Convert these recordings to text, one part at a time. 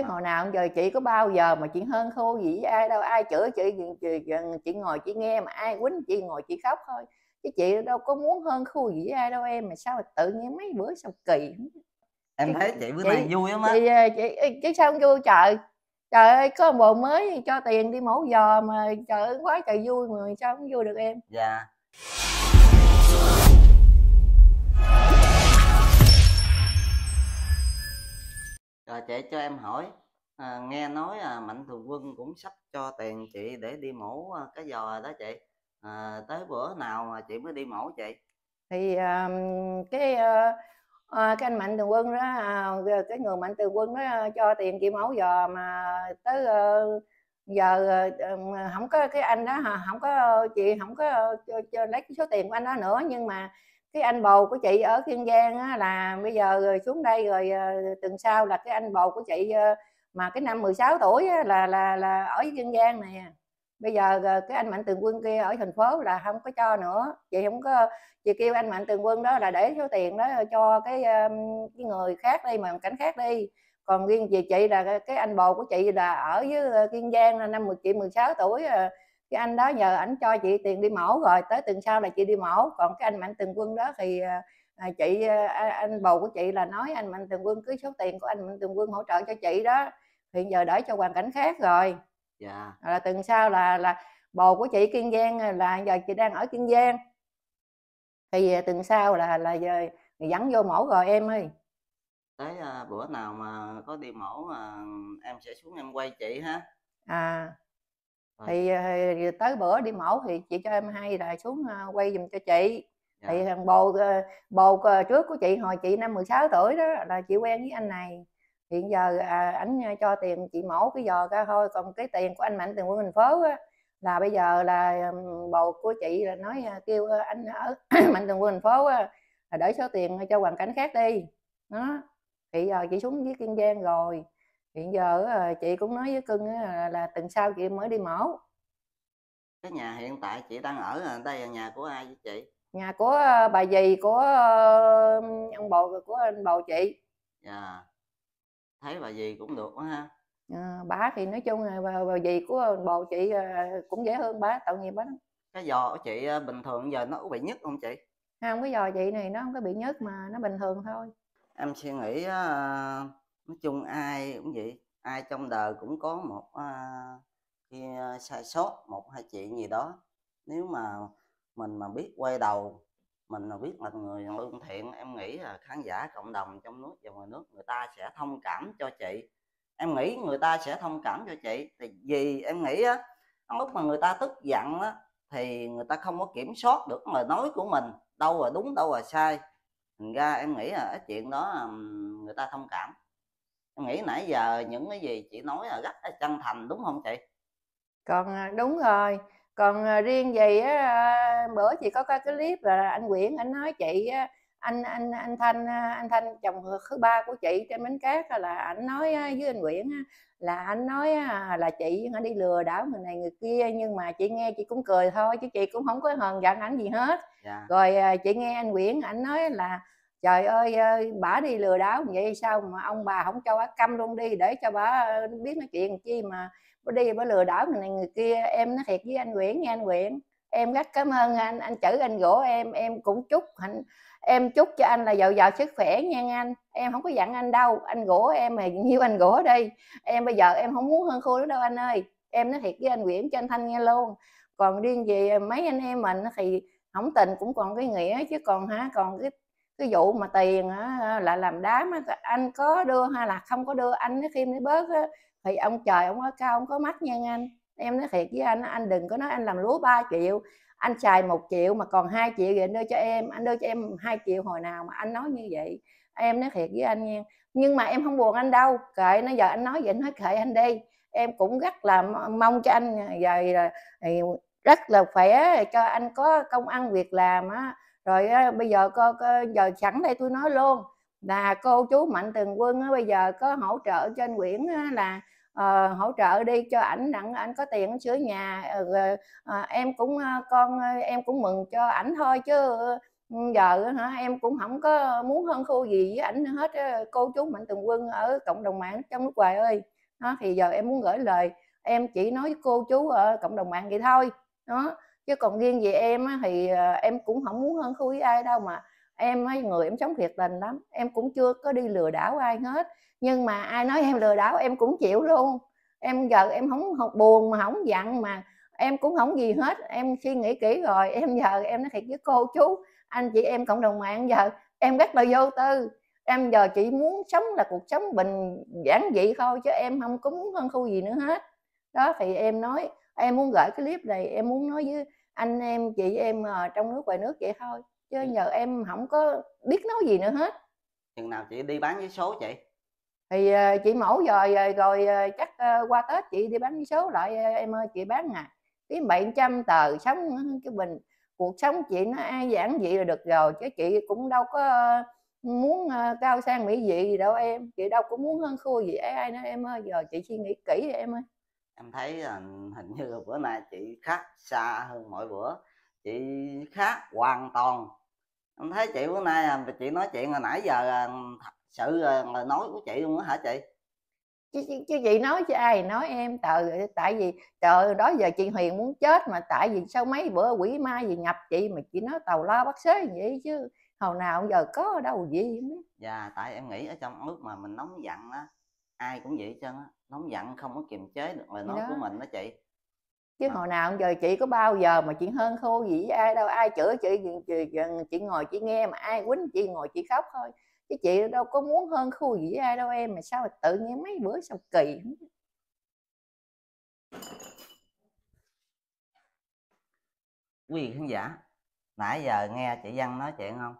chứ hồi nào giờ chị có bao giờ mà chuyện hơn khô gì với ai đâu ai chửi chị, chị chị ngồi chị nghe mà ai quýnh chị ngồi chị khóc thôi chứ chị đâu có muốn hơn khô gì với ai đâu em mà sao mà tự nhiên mấy bữa sao kỳ em thấy chị bữa nay vui lắm á chị, ờ, chị, chị chứ sao không vui trời trời ơi có bộ mới cho tiền đi mẫu giò mà trời quá trời vui mà sao không vui được em dạ yeah. à, ờ, chị cho em hỏi à, nghe nói à, mạnh thường quân cũng sắp cho tiền chị để đi mổ à, cái giò đó chị à, tới bữa nào mà chị mới đi mổ chị thì à, cái à, cái anh mạnh thường quân đó à, cái người mạnh thường quân đó à, cho tiền chị mổ giò mà tới à, giờ không có cái anh đó không có chị không có cho, cho lấy cái số tiền của anh đó nữa nhưng mà cái anh bầu của chị ở kiên giang á, là bây giờ rồi xuống đây rồi ờ, tuần sau là cái anh bầu của chị ờ, mà cái năm 16 tuổi á, là là là ở kiên giang này bây giờ ờ, cái anh mạnh tường quân kia ở thành phố là không có cho nữa chị không có chị kêu anh mạnh tường quân đó là để số tiền đó cho cái cái người khác đi mà cảnh khác đi còn riêng chị chị là cái anh bầu của chị là ở với kiên giang năm chị 16 tuổi cái anh đó nhờ ảnh cho chị tiền đi mổ rồi tới tuần sau là chị đi mổ còn cái anh mạnh tường quân đó thì à, à chị à, à anh bầu của chị là nói anh mạnh tường quân cứ số tiền của anh mạnh tường quân hỗ trợ cho chị đó hiện giờ để cho hoàn cảnh khác rồi dạ. là tuần sau là là bầu của chị kiên giang à, là giờ chị đang ở kiên giang thì tuần sau là là giờ dẫn vô mổ rồi em ơi tới à, bữa nào mà có đi mổ mà em sẽ xuống em quay chị ha à Ờ. Ờ, thì, tới bữa đi mổ thì chị cho em hai rồi xuống ờ, quay giùm cho chị dạ. thì thằng bồ bồ trước của chị hồi chị năm 16 tuổi đó là chị quen với anh này hiện giờ à, cho tiền chị mổ cái giò ra thôi còn cái tiền của anh mạnh tiền của mình phớ á, là bây giờ là bồ của chị là nói kêu anh ở mạnh thường quân thành phố là để số tiền cho hoàn cảnh khác đi đó thì giờ chị xuống với kiên giang rồi hiện giờ chị cũng nói với cưng là, là tuần sau chị mới đi mổ cái nhà hiện tại chị đang ở đây là nhà của ai với chị nhà của ờ, bà dì của ờ, ông bồ của anh bồ chị dạ thấy bà dì cũng được quá ha à, ờ, bà thì nói chung là bà, bà dì của anh bồ chị cũng dễ hơn bà tội nghiệp bà cái giò của chị bình thường giờ nó có bị nhức không chị không cái giò chị này nó không có bị nhức mà nó bình thường thôi em suy nghĩ uh nói chung ai cũng vậy ai trong đời cũng có một uh, à, khi à, sai sót một hai chuyện gì đó nếu mà mình mà biết quay đầu mình mà biết là người lương thiện em nghĩ là khán giả cộng đồng trong nước và ngoài nước người ta sẽ thông cảm cho chị em nghĩ người ta sẽ thông cảm cho chị thì vì em nghĩ á lúc mà người ta tức giận á thì người ta không có kiểm soát được lời nói của mình đâu là đúng đâu là sai thành ra em nghĩ là cái chuyện đó người ta thông cảm nghĩ nãy giờ những cái gì chị nói là rất là chân thành đúng không chị còn à, đúng rồi còn à, riêng gì á, à, bữa chị có coi cái clip là anh Nguyễn anh nói chị anh anh anh Thanh anh Thanh chồng thứ ba của chị trên Bến Cát là anh nói với anh Nguyễn là anh nói là chị đi lừa đảo người này người kia nhưng mà chị nghe chị cũng cười thôi chứ chị cũng không có hờn giận ảnh gì hết yeah. Dạ. rồi chị nghe anh Nguyễn anh nói là trời ơi ờ, bà đi lừa đảo vậy sao mà ông bà không cho bả câm luôn đi để cho bà ờ, biết nói chuyện chi mà bả đi bả lừa đảo người này người kia em nói thiệt với anh Nguyễn nghe anh Nguyễn em rất cảm ơn anh anh chữ anh gỗ em em cũng chúc hạnh em chúc cho anh là giàu giàu sức khỏe nha anh em không có dặn anh đâu anh gỗ em thì nhiêu anh gỗ đây em bây giờ em không muốn hơn khô nữa đâu anh ơi em nói thiệt với anh Nguyễn cho anh Thanh nghe luôn còn riêng về mấy anh em mình thì không tình cũng còn cái nghĩa chứ còn hả còn cái cái vụ mà tiền á, là làm đám á, anh có đưa hay là không có đưa anh cái phim nó bớt á, thì ông trời ông có cao ông có mắt nha anh em nói thiệt với anh anh đừng có nói anh làm lúa 3 triệu anh xài một triệu mà còn hai triệu vậy anh đưa cho em anh đưa cho em hai triệu hồi nào mà anh nói như vậy em nói thiệt với anh nha nhưng mà em không buồn anh đâu kệ nó giờ anh nói vậy anh nói kệ anh đi em cũng rất là mong cho anh à, giờ rất là khỏe cho anh có công ăn việc làm á rồi bây giờ cô, cô giờ sẵn đây tôi nói luôn là cô chú mạnh tường quân bây giờ có hỗ trợ cho anh Nguyễn là uh, hỗ trợ đi cho ảnh đặng anh có tiền sửa nhà uh, uh, em cũng uh, con uh, em cũng mừng cho ảnh thôi chứ ừ, giờ hả em cũng không có muốn hơn khu gì với ảnh hết cô chú mạnh tường quân ở cộng đồng mạng trong nước ngoài ơi đó, thì giờ em muốn gửi lời em chỉ nói với cô chú ở cộng đồng mạng vậy thôi đó chứ còn riêng về em á, thì ờ, em cũng không muốn hơn khui với ai đâu mà em ấy người em sống thiệt tình lắm em cũng chưa có đi lừa đảo ai hết nhưng mà ai nói em lừa đảo em cũng chịu luôn em giờ em không, không buồn mà không giận mà em cũng không gì hết em suy nghĩ kỹ rồi em giờ em nói thiệt với cô chú anh chị em cộng đồng mạng giờ em rất là vô tư em giờ chỉ muốn sống là cuộc sống bình giản dị thôi chứ em không cúng hơn khu gì nữa hết đó thì em nói em muốn gửi cái clip này em muốn nói với anh em chị em ờ, trong nước ngoài nước vậy thôi chứ ừ. giờ em không có biết nói gì nữa hết chừng nào chị đi bán vé số ờ, chị thì chị mẫu rồi rồi, ờ, rồi chắc qua tết chị đi bán vé số lại em ơi chị bán à kiếm 700 tờ sống cái bình cuộc sống chị nó an giản vậy là được rồi chứ chị cũng đâu có muốn cao sang mỹ vị gì đâu em chị đâu có muốn hơn khua gì ai, ai nữa em ơi giờ chị suy nghĩ kỹ đi em ơi em thấy là ờ, hình như là bữa nay chị khác xa hơn mọi bữa chị khác hoàn toàn em thấy chị bữa nay là chị nói chuyện hồi nãy giờ à, thật sự à, là lời nói của chị luôn á hả chị chứ, chứ, chứ chị nói cho ai nói em trời tại vì trời đó giờ chị Huyền muốn chết mà tại vì sau mấy bữa quỷ ma gì nhập chị mà chị nói tàu la bác xế vậy chứ hồi nào giờ có đâu gì không dạ tại em nghĩ ở trong lúc mà mình nóng giận á ai cũng vậy trơn nóng giận không có kiềm chế được lời nói đó. của mình đó chị chứ à. hồi nào giờ chị có bao giờ mà chuyện hơn khô gì với ai đâu ai chửi chị, chị chị ngồi chị nghe mà ai quýnh chị ngồi chị khóc thôi chứ chị đâu có muốn hơn khô gì với ai đâu em mà sao mà tự nhiên mấy bữa sao kỳ quý vị khán giả nãy giờ nghe chị Văn nói chuyện không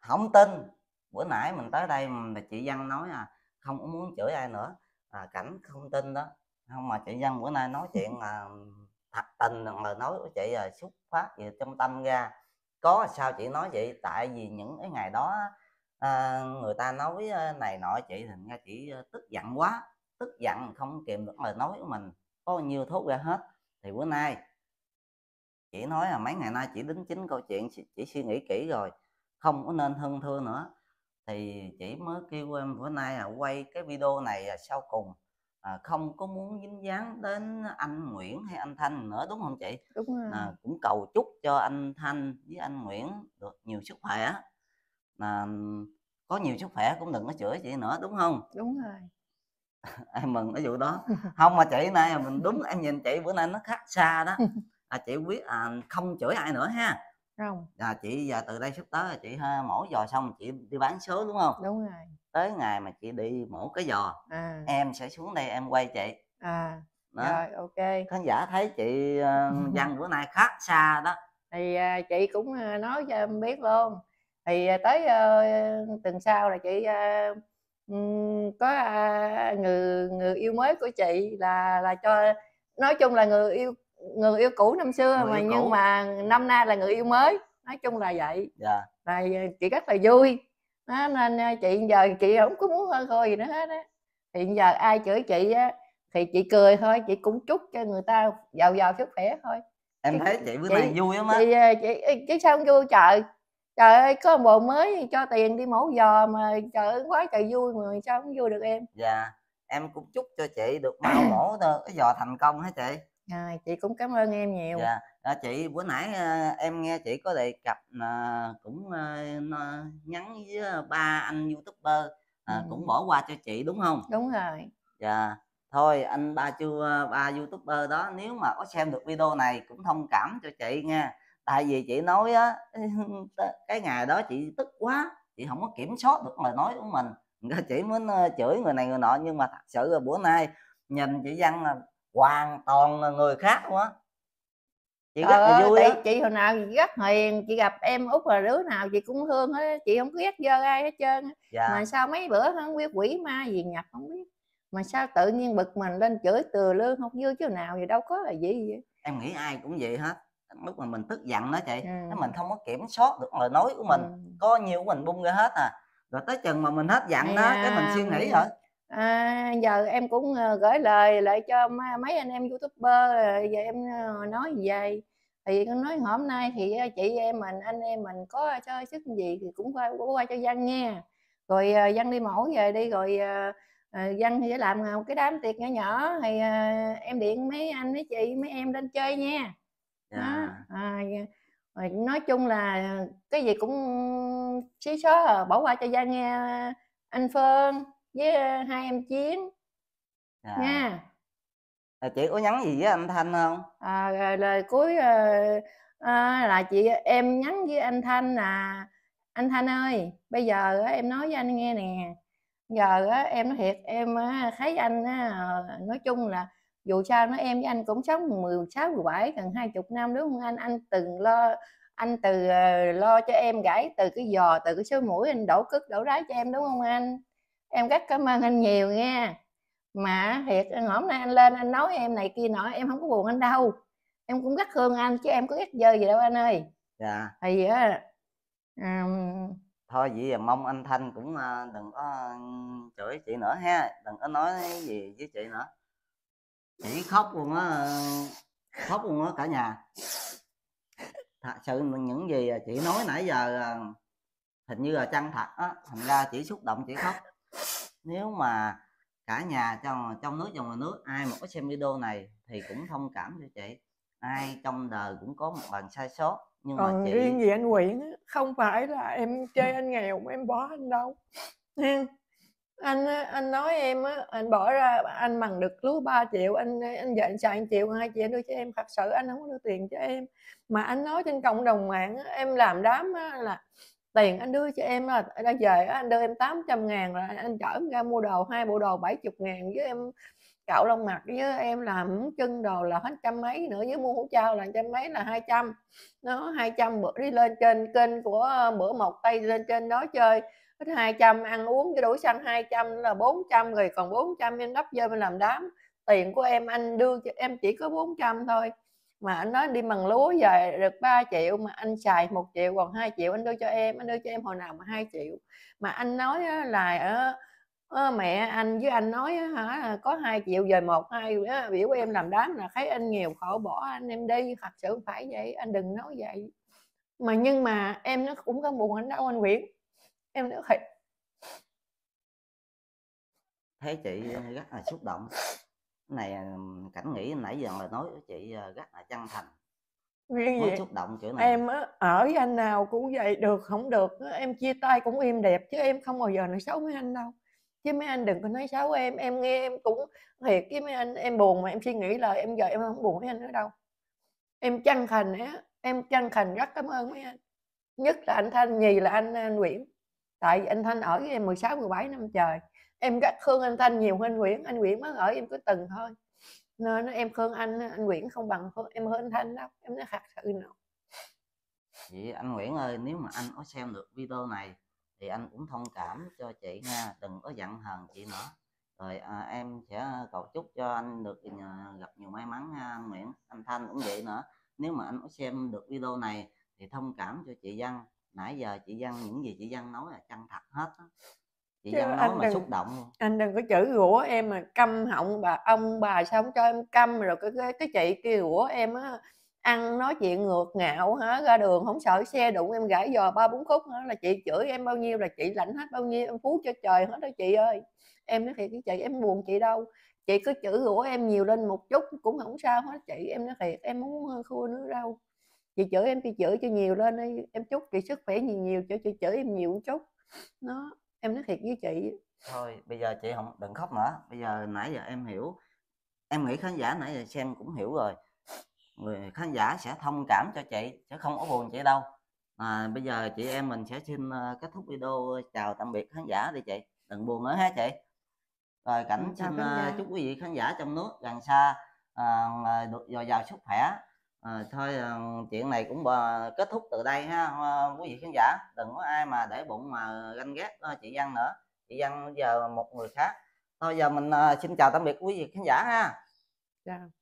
không tin bữa nãy mình tới đây mà chị Văn nói à không có muốn chửi ai nữa à, cảnh không tin đó không mà chị dân bữa nay nói chuyện là thật tình lời nói của chị là xúc phát gì trong tâm ra có sao chị nói vậy tại vì những cái ngày đó à, người ta nói à, này nọ chị thành ra chị à, tức giận quá tức giận không kìm được lời nói của mình có nhiều thuốc ra hết thì bữa nay chị nói là mấy ngày nay chị đính chính câu chuyện chị suy nghĩ kỹ rồi không có nên hơn thưa nữa thì chị mới kêu em bữa nay là quay cái video này là sau cùng à, không có muốn dính dáng đến anh Nguyễn hay anh Thanh nữa đúng không chị? Đúng rồi. À, cũng cầu chúc cho anh Thanh với anh Nguyễn được nhiều sức khỏe. À, có nhiều sức khỏe cũng đừng có chữa chị nữa đúng không? Đúng rồi. em mừng cái vụ đó. Không mà chị nay mình đúng em nhìn chị bữa nay nó khác xa đó. À, chị biết à, không chửi ai nữa ha không à, chị giờ từ đây sắp tới là chị ha, mổ giò xong chị đi bán số đúng không đúng rồi tới ngày mà chị đi mổ cái giò à. em sẽ xuống đây em quay chị à đó. rồi ok khán giả thấy chị uh, bữa nay khác xa đó thì uh, chị cũng uh, nói cho em biết luôn thì uh, tới uh, tuần sau là chị uh, có uh, người người yêu mới của chị là là cho nói chung là người yêu người yêu cũ năm xưa người mà nhưng cũ. mà năm nay là người yêu mới nói chung là vậy yeah. Dạ. là chị rất là vui đó, nên à, chị giờ chị không có muốn hơn khôi gì nữa hết á hiện giờ ai chửi chị á thì chị cười thôi chị cũng chúc cho người ta giàu giàu sức khỏe thôi em thấy chị bữa nay vui lắm á chị, à, chị à, chứ sao không vui trời trời ơi có bộ mới cho tiền đi mẫu giò mà trời quá trời vui mà sao không vui được em dạ yeah. em cũng chúc cho chị được mau mổ cái giò thành công hả chị à, chị cũng cảm ơn em nhiều dạ à, chị bữa nãy à, em nghe chị có đề cập à, cũng à, nhắn với ờ, ba anh youtuber à, ừ. cũng bỏ qua cho chị đúng không đúng rồi dạ thôi anh ba chưa ba youtuber đó nếu mà có xem được video này cũng thông cảm cho chị nha tại vì chị nói á cái ngày đó chị tức quá chị không có kiểm soát được lời nói của mình chị mới chửi người này người nọ nhưng mà thật sự là bữa nay nhìn chị văn là hoàn toàn là người khác quá chị rất ờ, là vui chị hồi nào chị rất hiền chị gặp em út là đứa nào chị cũng thương hết chị không biết dơ ai hết trơn dạ. mà sao mấy bữa không biết quỷ ma gì nhập không biết mà sao tự nhiên bực mình lên chửi từ lương không vui chứ nào gì đâu có là gì vậy em nghĩ ai cũng vậy hết lúc mà mình tức giận đó chị ừ. Nếu mình không có kiểm soát được lời nói của mình ừ. có nhiều của mình bung ra hết à rồi tới chừng mà mình hết giận à, đó cái mình suy nghĩ rồi à, giờ em cũng ờ, gửi lời lại cho mấy anh em youtuber ờ, giờ em ờ, nói về thì con nói hôm nay thì chị em mình anh em mình có chơi sức gì thì cũng qua, qua cho văn nghe rồi văn đi mẫu về đi rồi văn sẽ làm một cái đám tiệc nhỏ nhỏ thì em điện mấy anh mấy chị mấy em lên chơi nha yeah. Dạ. Đó. À, dạ. nói chung là cái gì cũng xí xóa bỏ qua cho Văn nghe anh phương với hai em chiến à. nha à, chị có nhắn gì với anh thanh không à, rồi lời cuối à, là chị em nhắn với anh thanh là anh thanh ơi bây giờ em nói với anh nghe nè giờ em nói thiệt em thấy anh ờ, nói chung là dù sao nói em với anh cũng sống 16, 17 gần 20 năm đúng không anh anh từng lo anh từ lo cho em gãy từ cái giò từ cái số mũi anh đổ cất đổ đá cho em đúng không anh em rất cảm ơn anh nhiều nha mà thiệt hôm nay anh lên anh nói em này kia nọ em không có buồn anh đâu em cũng rất thương anh chứ em có ghét dơ gì đâu anh ơi dạ thì á ờ, um... thôi vậy là mong anh thanh cũng ờ, đừng có chửi chị nữa ha đừng có nói gì với chị nữa chị khóc luôn á ờ, khóc luôn á cả nhà thật sự những gì chị nói nãy giờ hình như là chân thật á thành ra chỉ xúc động chỉ khóc nếu mà cả nhà trong trong nước và ngoài nước ai mà có xem video này thì cũng thông cảm cho chị ai trong đời cũng có một lần sai sót nhưng mà ừ, chị riêng gì anh Nguyễn không phải là em chơi anh nghèo mà em bỏ anh đâu anh anh nói em á anh bỏ ra anh bằng được lúa 3 triệu anh anh giờ anh xài 1 triệu hai triệu đưa cho em thật sự anh không có đưa tiền cho em mà anh nói trên cộng đồng mạng em làm đám là tiền anh đưa cho em là anh về anh đưa em 800 ngàn rồi anh chở em ra mua đồ hai bộ đồ 70 ngàn với em cạo lông mặt với em làm chân đồ là hết trăm mấy nữa với mua hũ trao là trăm mấy là 200 nó 200 bữa đi lên trên kênh của ờ, bữa một tay lên trên đó chơi hết 200 ăn uống cái đủ xăng 200 là 400 rồi còn 400 em đắp vô em làm đám tiền của em anh đưa cho em chỉ có 400 thôi mà anh nói đi bằng lúa về được 3 triệu mà anh xài một triệu còn 2 triệu anh đưa cho em anh đưa cho em hồi nào mà 2 triệu mà anh nói là ở ờ, ờ, mẹ anh với anh nói hả có hai triệu về một hai biểu em làm đám là thấy anh nghèo khổ bỏ anh em đi thật sự phải vậy anh đừng nói vậy mà nhưng mà em nó cũng có buồn anh đâu anh Nguyễn em nói thiệt thấy chị ờ, rất là xúc động này à, cảnh nghĩ nãy giờ là nói với chị rất là chân thành Mới xúc động kiểu này em ở với anh nào cũng vậy được không được em chia tay cũng im đẹp chứ em không bao giờ nói xấu với anh đâu chứ mấy anh đừng có nói xấu em em nghe em cũng thiệt với mấy anh em buồn mà em suy nghĩ lời em giờ em không buồn với anh nữa đâu em chân thành á em chân thành rất cảm ơn mấy anh nhất là anh thanh nhì là anh anh à, nguyễn tại anh thanh ở với em 16 17 năm trời em gắt khương anh thanh nhiều hơn anh nguyễn anh nguyễn mới ở em cứ từng thôi nên nó, em khương anh anh nguyễn không bằng khương, em hơn anh thanh đâu em nói thật sự nào chị anh nguyễn ơi nếu mà anh có xem được video này thì anh cũng thông cảm cho chị nha đừng có giận hờn chị nữa rồi à, em sẽ cầu chúc cho anh được à, gặp nhiều may mắn nha anh nguyễn anh thanh cũng vậy nữa nếu mà anh có xem được video này thì thông cảm cho chị văn nãy giờ chị văn những gì chị văn nói là chân thật hết đó chị Chứ Giao nói mà đừng, xúc động anh đừng có chữ rủa em mà câm họng bà ông bà sao không cho em câm rồi cái cái, cái chị kia rủa em á ăn nói chuyện ngược ngạo hả ra đường không sợ xe đụng em gãy giò ba bốn khúc hả là chị chửi em bao nhiêu là chị lạnh hết bao nhiêu em phú cho trời hết đó chị ơi em nói thiệt với chị em buồn chị đâu chị cứ chữ rủa em nhiều lên một chút cũng không sao hết chị em nói thiệt em muốn hơn khua nữa đâu chị chửi em thì chửi cho nhiều lên đi em chúc chị sức khỏe nhiều nhiều cho chị chửi em nhiều một chút nó em nói thiệt với chị thôi bây giờ chị không đừng khóc nữa bây giờ nãy giờ em hiểu em nghĩ khán giả nãy giờ xem cũng hiểu rồi người khán giả sẽ thông cảm cho chị sẽ không có buồn chị đâu à, bây giờ chị em mình sẽ xin ờ, kết thúc video chào tạm biệt khán giả đi chị đừng buồn nữa ha chị rồi cảnh xin ờ, chúc quý vị khán giả trong nước gần xa à, dồi dào sức khỏe à, thôi ờ, chuyện này cũng ờ, kết thúc từ đây ha quý vị khán giả đừng có ai mà để bụng mà ganh ghét chị Văn nữa chị Văn giờ một người khác thôi giờ mình xin chào tạm biệt quý vị khán giả ha chào